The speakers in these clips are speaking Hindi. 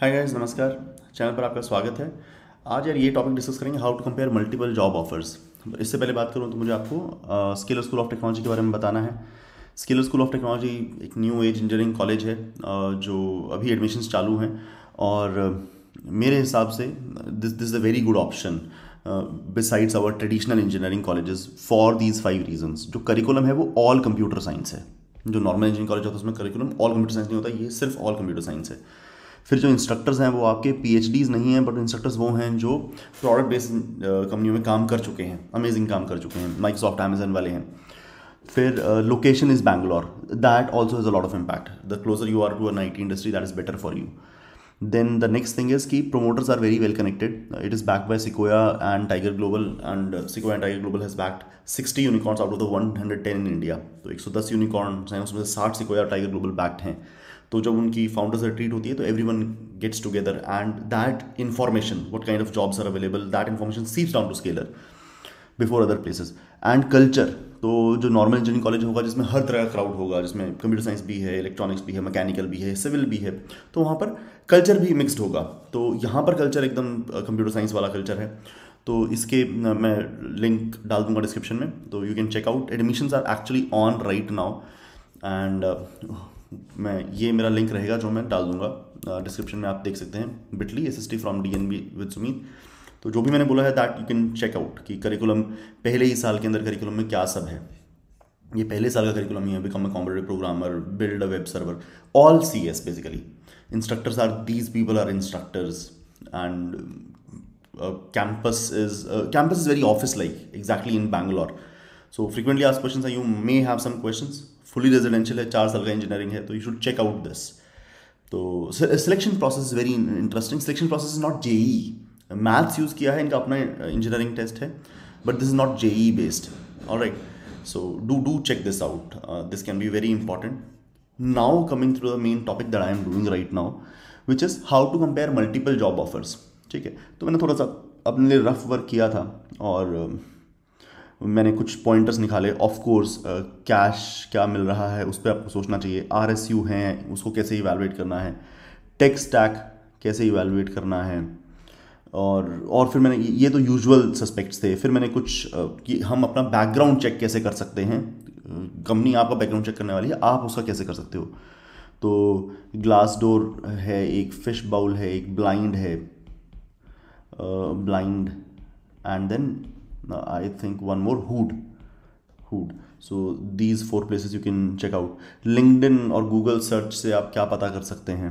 हाय गाइस नमस्कार चैनल पर आपका स्वागत है आज यार ये टॉपिक डिस्कस करेंगे how to compare multiple job offers इससे पहले बात करूँ तो मुझे आपको स्किल स्कूल ऑफ टेक्नोलॉजी के बारे में बताना है स्किल स्कूल ऑफ टेक्नोलॉजी एक न्यू एज इंजीनियरिंग कॉलेज है जो अभी एडमिशन्स चालू हैं और मेरे हिसाब से this this is a very good option besides our traditional engineering colleges for these five reason जो करिकुलम है वो ऑल कंप्यूटर साइंस है जो नॉर्मल इंजीनियरिंग कॉलेज होता है उसमें करिकुलम ऑल कंप्यूटर साइंस नहीं होता ये सिर्फ ऑल कंप्यूटर साइंस है फिर जो इंस्ट्रक्टर्स हैं वो आपके पी नहीं हैं बट इंस्ट्रक्टर्स वो हैं जो प्रोडक्ट बेस्ड कंपनी में काम कर चुके हैं अमेजिंग काम कर चुके हैं माइक्रोसॉफ्ट अमेजन वाले हैं फिर location is Bangalore that also is a lot of impact the closer you are to uh an IT industry that is better for you then the next thing is की promoters are very well connected it is back by Sequoia and Tiger Global and Sequoia and Tiger Global has backed sixty unicorns out of the one hundred ten in India तो एक सौ दस यूनिकॉर्न हैं उसमें से साठ सिकोया टाइगर ग्लोबल बैक्ट हैं तो जब उनकी फाउंडर्स रिट्रीट होती है तो everyone gets together and that information what kind of jobs are available that information sieves down to Scaler before other places and culture तो जो नॉर्मल इंजीनियरिंग कॉलेज होगा जिसमें हर तरह का क्राउड होगा जिसमें कंप्यूटर साइंस भी है इलेक्ट्रॉनिक्स भी है मैकेनिकल भी है सिविल भी है तो वहाँ पर कल्चर भी मिक्सड होगा तो यहाँ पर कल्चर एकदम कंप्यूटर साइंस वाला कल्चर है तो इसके मैं लिंक डाल दूंगा डिस्क्रिप्शन में तो you can check out admission are actually on right now and मैं ये मेरा लिंक रहेगा जो मैं डाल दूंगा डिस्क्रिप्शन में आप देख सकते हैं bitly S S T from D N B with Sumeet तो जो भी मैंने बोला है that you can check out कि करिकुलम पहले ही साल के अंदर करिकुलम में क्या सब है ये पहले साल का करिकुलम ही है become a competitive programmer build a web server all C S basically instructors are these people are instructors and campus is campus is very office like exactly in Bangalore so frequently आज question you may have some question fully residential है चार साल का इंजीनियरिंग है तो you should check out this तो selection process is very interesting selection process is not JEE maths use किया है इनका अपना इंजीनियरिंग uh, टेस्ट है but this is not JEE based और right so do do check this out this can be very important now coming through the main topic that I am doing right now which is how to compare multiple job offers ठीक है तो मैंने थोड़ा सा अपने लिए रफ वर्क किया था और uh, मैंने कुछ पॉइंटर्स निकाले ऑफ कोर्स कैश क्या मिल रहा है उस पर आपको सोचना चाहिए आर एस यू हैं उसको कैसे इवेलुएट करना है टेक स्टैक कैसे इवेलुएट करना है और और फिर मैंने ये तो यूजुअल सस्पेक्ट्स थे फिर मैंने कुछ uh, कि हम अपना बैकग्राउंड चेक कैसे कर सकते हैं कंपनी uh, आपका बैकग्राउंड चेक करने वाली है आप उसका कैसे कर सकते हो तो ग्लास डोर है एक फिश बाउल है एक ब्लाइंड है Blind and then I uh, i think one more hood hood so these four places you can check out LinkedIn और गूगल सर्च से आप क्या पता कर सकते हैं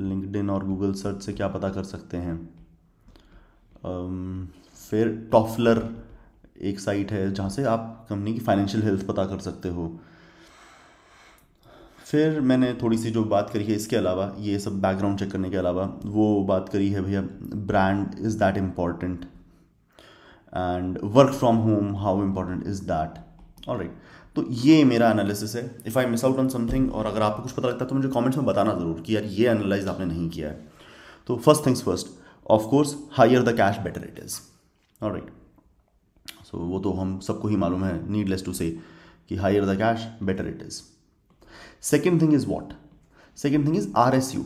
लिंकड और गूगल सर्च से क्या पता कर सकते हैं um, फिर टॉफलर एक साइट है जहाँ से आप कंपनी की फाइनेंशियल हेल्थ पता कर सकते हो फिर मैंने थोड़ी सी जो बात करी है इसके अलावा ये सब बैकग्राउंड चेक करने के अलावा वो बात करी है भैया brand is that important and work from home how important is that all right तो ये मेरा एनालिसिस है if I miss out on something और अगर आपको कुछ पता लगता है तो मुझे कॉमेंट्स में बताना ज़रूर कि यार ये एनालाइज आपने नहीं किया है तो first things first of course higher the cash better it is all right so वो तो हम सबको ही मालूम है नीडलेस टू से कि higher the cash better it is second thing is what second thing is R S U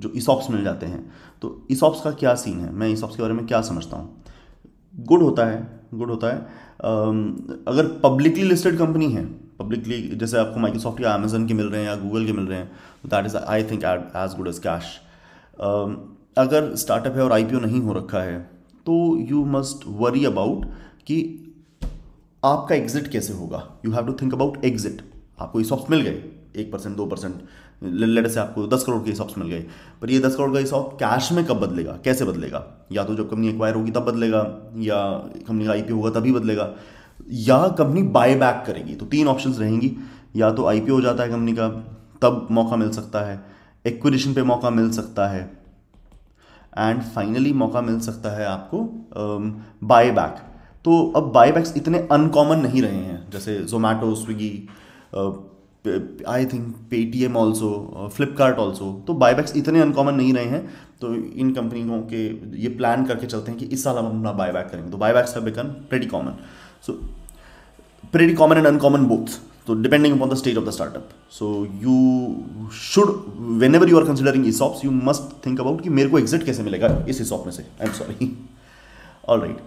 जो इसॉप्स e मिल जाते हैं तो इसॉप्स e का क्या सीन है मैं इसॉप्स e के बारे में क्या समझता हूँ गुड होता है गुड होता है अगर पब्लिकली लिस्टेड कंपनी है पब्लिकली जैसे आपको माइक्रोसॉफ्ट या अमेजन के मिल रहे हैं या गूगल के मिल रहे हैं तो that is I think as good as cash अगर स्टार्टअप है और आई नहीं हो रखा है तो यू मस्ट वरी अबाउट कि आपका एग्जिट कैसे होगा you have to think about exit आपको ई सॉफ्ट मिल गए एक परसेंट दो परसेंट लेटर से आपको दस करोड़ के स्टॉक्स मिल गए पर ये दस करोड़ का स्टॉक कैश में कब बदलेगा कैसे बदलेगा या तो जब कंपनी एक्वायर होगी तब बदलेगा या कंपनी का आई होगा तभी बदलेगा या कंपनी बाय बैक करेगी तो तीन ऑप्शन रहेंगी या तो आई हो जाता है कंपनी का तब मौका मिल सकता है एक्विजिशन पे मौका मिल सकता है एंड फाइनली मौका मिल सकता है आपको बाय बैक तो अब बाय बैक्स इतने अनकॉमन नहीं रहे हैं जैसे Zomato Swiggy I think Paytm also Flipkart also तो बायबैक्स इतने अनकॉमन नहीं रहे हैं तो इन कंपनियों के ये प्लान करके चलते हैं कि इस साल हम अपना बायबैक करेंगे तो buybacks have become pretty common so pretty common and uncommon both तो depending upon the stage of the startup so you should whenever you are considering ESOPs you must think about कि मेरे को एग्जिट कैसे मिलेगा इस इसॉप में से I am sorry all right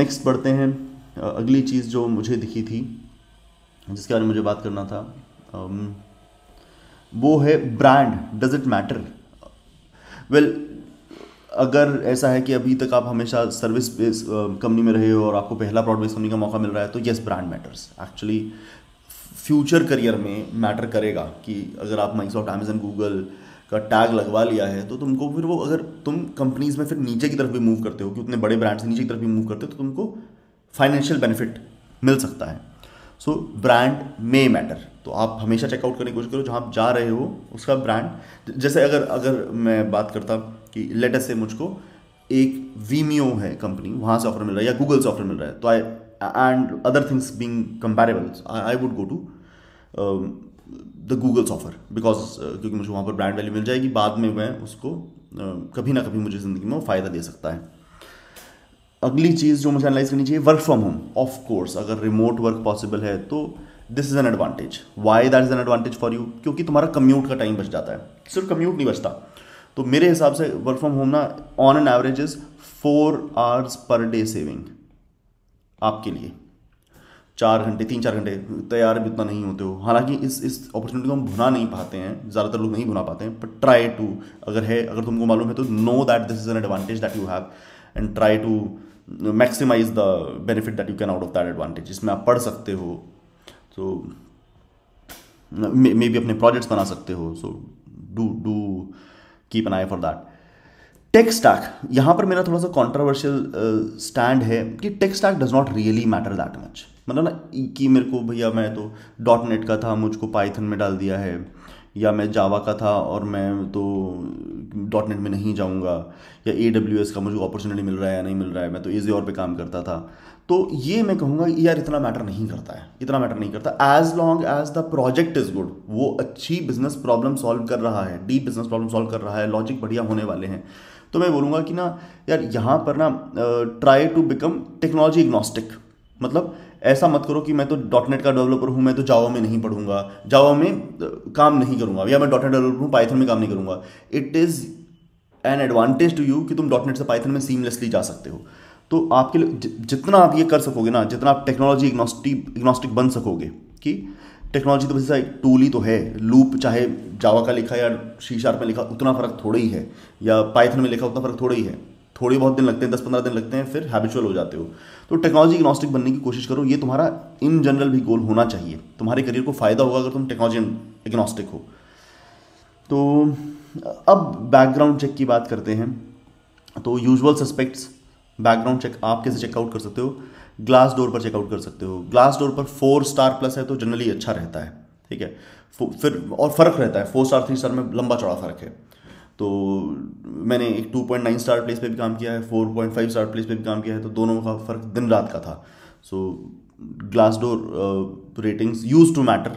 next बढ़ते हैं अगली चीज़ जो मुझे दिखी थी जिसके बारे में मुझे बात करना था Um, वो है brand does it matter well अगर ऐसा है कि अभी तक आप हमेशा सर्विस बेस कंपनी में रहे हो और आपको पहला ब्रॉड बेस कंपनी का मौका मिल रहा है तो yes brand matters actually future career में मैटर करेगा कि अगर आप माइक्रोसॉफ्ट अमेजन गूगल का टैग लगवा लिया है तो तुमको फिर वो अगर तुम कंपनीज में फिर नीचे की तरफ भी मूव करते हो कि उतने बड़े ब्रांड से नीचे की तरफ भी मूव करते हो तो तुमको फाइनेंशियल बेनिफिट मिल सकता है सो ब्रांड मे मैटर तो आप हमेशा चेकआउट करने की कोशिश करो जहाँ आप जा रहे हो उसका ब्रांड जैसे अगर अगर मैं बात करता कि लेटेस्ट से मुझको एक वीमियो है कंपनी वहाँ से ऑफर मिल रहा है या गूगल से ऑफर मिल रहा है तो I and other things being comparable I would go to the Google's offer because क्योंकि मुझे वहाँ पर ब्रांड वैल्यू मिल जाएगी बाद में मैं उसको uh, कभी ना कभी मुझे ज़िंदगी में वो फ़ायदा दे सकता है अगली चीज़ जो मुझे एनालाइज करनी चाहिए work from home of course अगर रिमोट वर्क पॉसिबल है तो this is an advantage why that is an advantage for you क्योंकि तुम्हारा कम्यूट का टाइम बच जाता है सिर्फ कम्यूट नहीं बचता तो मेरे हिसाब से वर्क फ्रॉम होम ना on an average is four hours per day saving आपके लिए चार घंटे तीन चार घंटे तैयार भी उतना नहीं होते हो हालांकि इस इस अपॉर्चुनिटी को हम भुना नहीं पाते हैं ज़्यादातर लोग नहीं भुना पाते हैं बट ट्राई टू अगर है अगर तुमको मालूम है तो know that this is an advantage that you have and try to maximize the benefit that you can out of that advantage इसमें आप पढ़ सकते हो तो मे बी अपने प्रोजेक्ट्स बना सकते हो so do do keep an eye for that tech stack यहाँ पर मेरा थोड़ा सा कॉन्ट्रोवर्शियल स्टैंड uh, है कि tech stack does not really matter that much मतलब ना कि मेरे को भैया मैं तो डॉट नेट का था मुझको पाइथन में डाल दिया है या मैं जावा का था और मैं तो डॉट नेट में नहीं जाऊँगा या ए डब्ल्यू एस का मुझे अपॉर्चुनिटी मिल रहा है या नहीं मिल रहा है मैं तो ईजी और पे काम करता था तो ये मैं कहूँगा यार इतना मैटर नहीं करता है इतना मैटर नहीं करता as long as the project is good वो अच्छी बिजनेस प्रॉब्लम सॉल्व कर रहा है डीप बिजनेस प्रॉब्लम सॉल्व कर रहा है लॉजिक बढ़िया होने वाले हैं तो मैं बोलूँगा कि ना यार यहाँ पर ना try to become technology agnostic मतलब ऐसा मत करो कि मैं तो डॉट नेट का डेवलपर हूँ मैं तो जावा में नहीं पढ़ूंगा जावा में काम नहीं करूँगा या मैं डॉट नेट डेवलपर हूँ पाइथन में काम नहीं करूंगा it is an advantage to you कि तुम डॉट नेट से पाइथन में सीमलेसली जा सकते हो तो आपके लिए जितना आप ये कर सकोगे ना जितना आप टेक्नोलॉजी इग्नोस्टिक बन सकोगे कि टेक्नोलॉजी तो बस एक टूल ही तो है लूप चाहे जावा का लिखा या शीशार में लिखा उतना फ़र्क थोड़ा ही है या पाइथन में लिखा उतना फ़र्क थोड़ा ही है थोड़े बहुत दिन लगते हैं दस पंद्रह दिन लगते हैं फिर हैबिचुअल हो जाते हो तो टेक्नोलॉजी इग्नोस्टिक बनने की कोशिश करो ये तुम्हारा इन जनरल भी गोल होना चाहिए तुम्हारे करियर को फ़ायदा होगा अगर तुम टेक्नोलॉजी इग्नोस्टिक हो तो अब बैकग्राउंड चेक की बात करते हैं तो यूजुअल सस्पेक्ट्स बैकग्राउंड चेक आप कैसे चेकआउट कर सकते हो ग्लास डोर पर चेकआउट कर सकते हो ग्लास डोर पर फोर स्टार प्लस है तो जनरली अच्छा रहता है ठीक है फिर और फ़र्क रहता है फोर स्टार थ्री स्टार में लंबा चौड़ा फ़र्क है तो मैंने एक 2.9 स्टार प्लेस पे भी काम किया है 4.5 स्टार प्लेस पे भी काम किया है तो दोनों का फ़र्क दिन रात का था सो Glassdoor ratings use to matter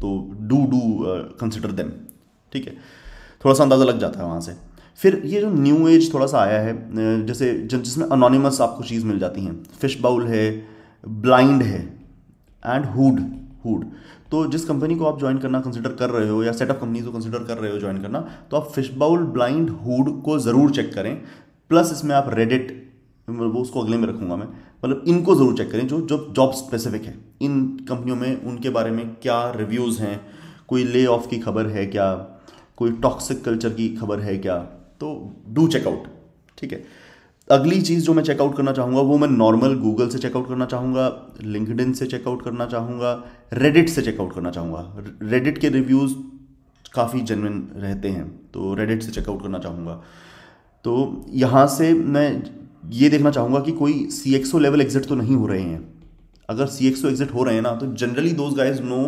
तो डू डू कंसिडर देम ठीक है थोड़ा सा अंदाज़ा लग जाता है वहाँ से फिर ये जो न्यू एज थोड़ा सा आया है uh, जैसे जिसमें अनोनीमस आपको चीज़ मिल जाती हैं फिश बाउल है ब्लाइंड है एंड हुड हुड तो जिस कंपनी को आप ज्वाइन करना कंसिडर कर रहे हो या सेटअप कंपनी को कंसिडर कर रहे हो ज्वाइन करना तो आप फिशबाउल ब्लाइंड हुड को ज़रूर चेक करें प्लस इसमें आप रेडिट वो उसको अगले में रखूंगा मैं मतलब इनको ज़रूर चेक करें जो जो जॉब स्पेसिफिक है इन कंपनियों में उनके बारे में क्या रिव्यूज़ हैं कोई ले ऑफ की खबर है क्या कोई टॉक्सिक कल्चर की खबर है क्या तो डू चेकआउट ठीक है अगली चीज़ जो मैं चेकआउट करना चाहूँगा वो मैं नॉर्मल गूगल से चेकआउट करना चाहूँगा लिंकड से चेकआउट करना चाहूँगा रेडिट से चेकआउट करना चाहूँगा रेडिट के रिव्यूज़ काफ़ी जेनविन रहते हैं तो रेडिट से चेकआउट करना चाहूँगा तो यहाँ से मैं ये देखना चाहूँगा कि कोई सी लेवल एग्जिट तो नहीं हो रहे हैं अगर सी एग्जिट हो रहे हैं ना तो generally those guys know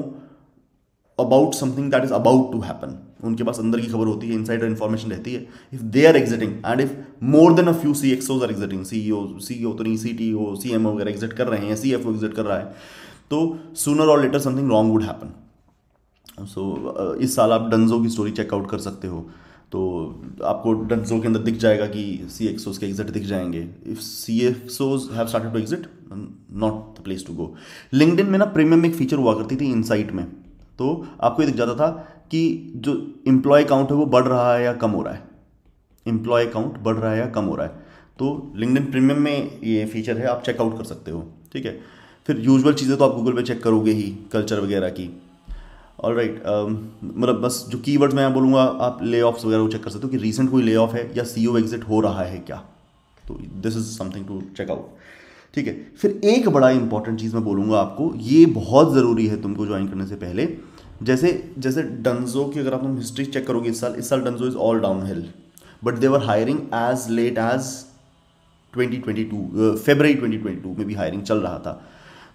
about something that is about to happen उनके पास अंदर की खबर होती है इनसाइडर इन्फॉर्मेशन रहती है if they are exiting and if more than a few C XOs are exiting C O C O तो नहीं C T O C M O वगैरह एग्जिट कर रहे हैं सी एफ ओ एग्जिट कर रहा है तो सुनर और later something wrong would happen so इस साल आप डनजो की स्टोरी चेकआउट कर सकते हो तो आपको डनजो के अंदर दिख जाएगा कि सी एक्सोज के एग्जिट दिख जाएंगे if C XOs have started to exit not the place to go LinkedIn में ना प्रीमियम एक फीचर हुआ करती थी इनसाइट में तो आपको ये दिख जाता था कि जो इम्प्लॉय काउंट है वो बढ़ रहा है या कम हो रहा है इंप्लॉय काउंट बढ़ रहा है या कम हो रहा है तो लिंकडिन प्रीमियम में ये फीचर है आप चेकआउट कर सकते हो ठीक है फिर यूजुअल चीज़ें तो आप गूगल पे चेक करोगे ही कल्चर वगैरह की और राइट um, मतलब बस जो की वर्ड्स मैं बोलूँगा आप ले ऑफ्स वगैरह को चेक कर सकते हो कि रिसेंट कोई ले ऑफ है या सी ओ एग्जिट हो रहा है क्या तो this is something to check out ठीक है फिर एक बड़ा इंपॉर्टेंट चीज़ मैं बोलूँगा आपको ये बहुत ज़रूरी है तुमको ज्वाइन करने से पहले जैसे जैसे डनजो की अगर आप हम हिस्ट्री चेक करोगे इस साल इस साल Dunzo is all downhill but they're hiring as late as 2022 twenty uh, 2022 में भी हायरिंग चल रहा था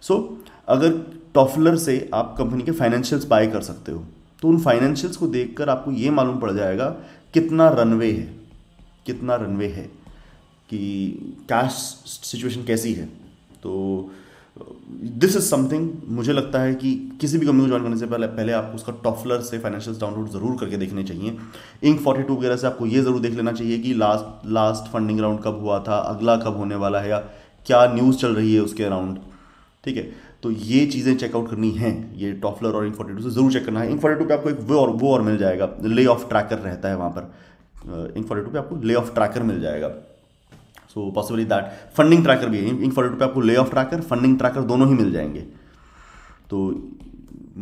सो so, अगर टॉफलर से आप कंपनी के फाइनेंशियल्स बाय कर सकते हो तो उन फाइनेंशियल्स को देखकर आपको ये मालूम पड़ जाएगा कितना रनवे है कितना रनवे है कि कैश सिचुएशन कैसी है तो दिस इज़ समथिंग मुझे लगता है कि किसी भी कंपनी को ज्वाइन करने से पहले पहले आपको उसका टॉफलर से फाइनेंशियल डाउनलोड ज़रूर करके देखने चाहिए इंक फोर्टी टू वगैरह से आपको ये ज़रूर देख लेना चाहिए कि लास्ट लास्ट फंडिंग राउंड कब हुआ था अगला कब होने वाला है या क्या न्यूज़ चल रही है उसके अराउंड ठीक है तो ये चीज़ें चेकआउट करनी है ये टॉफलर और इंक फोर्टी टू से ज़रूर चेक करना है इंक फोर्टी टू पर आपको एक वो और वो और मिल जाएगा ले ऑफ ट्रैकर रहता है वहाँ पर इंक फोर्टी टू पर आपको ले ऑफ ट्रैकर मिल जाएगा so possibly that funding tracker भी है इंक फोर्टी पे आपको ले ऑफ ट्रैकर फंडिंग ट्रैकर दोनों ही मिल जाएंगे तो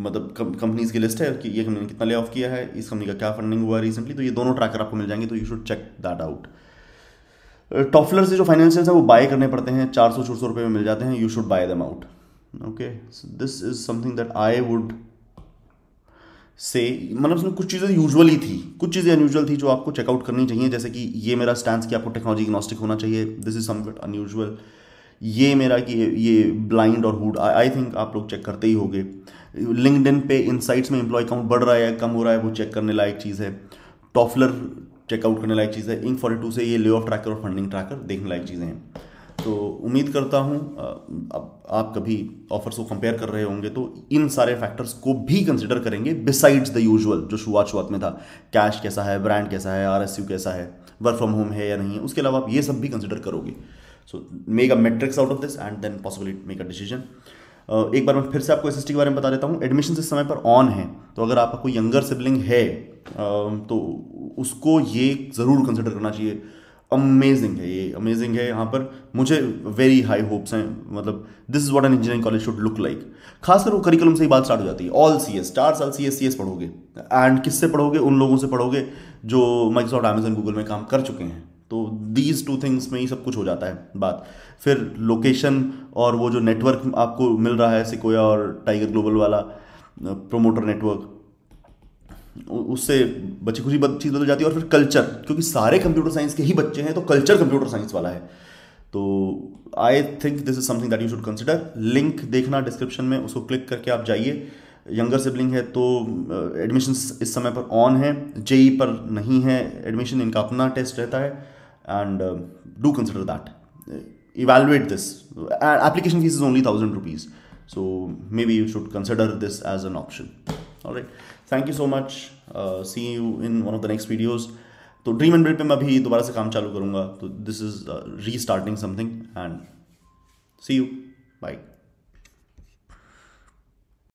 मतलब कंपनीज की लिस्ट है कि ये कंपनी ने कितना ले ऑफ किया है इस कंपनी का क्या फंडिंग हुआ रिसेंटली तो ये दोनों ट्रैकर आपको मिल जाएंगे तो you should check that out Tofler से जो फाइनेंशियल्स हैं वो बाय करने पड़ते हैं चार सौ छः सौ रुपये में मिल जाते हैं you should buy them out okay this is something that I would say मतलब उसमें कुछ चीज़ें यूजुअल ही थी कुछ चीज़ें अनयूजुअल थी जो आपको चेकआउट करनी चाहिए जैसे कि ये मेरा स्टैंड कि आपको टेक्नोलॉजी इग्नोस्टिक होना चाहिए दिस इज समवट अनयूजुअल ये मेरा कि ये ब्लाइंड और हुड आई थिंक आप लोग चेक करते ही होंगे इन पे इनसाइट्स में एम्प्लॉय काउंट बढ़ रहा है या कम हो रहा है वो चेक करने लायक चीज़ है टॉफलर चेकआउट करने लायक चीज़ है इंक फॉर्टी टू से ये ले ऑफ ट्रैकर और फंडिंग ट्रैकर देखने लायक चीज़ें हैं तो उम्मीद करता हूँ अब आप कभी ऑफर्स को कंपेयर कर रहे होंगे तो इन सारे फैक्टर्स को भी कंसिडर करेंगे बिसाइड्स द यूजुअल जो शुरुआत शुरुआत में था कैश कैसा है ब्रांड कैसा है आर कैसा है वर्क फ्रॉम होम है या नहीं है उसके अलावा आप ये सब भी कंसिडर करोगे so make a metrics out of this and then possibly make a decision एक बार मैं फिर से आपको एस के बारे में बता देता हूँ एडमिशन इस समय पर ऑन है तो अगर आपका कोई यंगर सिबलिंग है तो उसको ये ज़रूर कंसिडर करना चाहिए अमेजिंग है ये अमेजिंग है यहाँ पर मुझे वेरी हाई होप्स हैं मतलब this is what an engineering college should look like खासकर वो करिकुलम से ही बात स्टार्ट हो जाती है ऑल सी एस चार साल सी एस सी एस पढ़ोगे एंड किससे पढ़ोगे उन लोगों से पढ़ोगे जो माइक्रोसॉफ्ट अमेजन गूगल में काम कर चुके हैं तो दीज टू थिंग्स में ही सब कुछ हो जाता है बात फिर लोकेशन और वो जो नेटवर्क आपको मिल रहा है सिकोया और टाइगर ग्लोबल वाला प्रोमोटर uh, नेटवर्क उससे बची खुशी चीज़ बदल जाती है और फिर कल्चर क्योंकि सारे कंप्यूटर साइंस के ही बच्चे हैं तो कल्चर कंप्यूटर साइंस वाला है तो I think this is something that you should consider link देखना डिस्क्रिप्शन में उसको क्लिक करके आप जाइए यंगर सिबलिंग है तो एडमिशन इस समय पर ऑन है जेई पर नहीं है एडमिशन इनका अपना टेस्ट रहता है and do consider that evaluate this application fees is only thousand rupees so maybe you should consider this as an option right thank you so much see you in one of the next videos तो ड्रीम एंड बिल्ड पे मैं अभी दोबारा से काम चालू करूँगा तो this is restarting something and see you by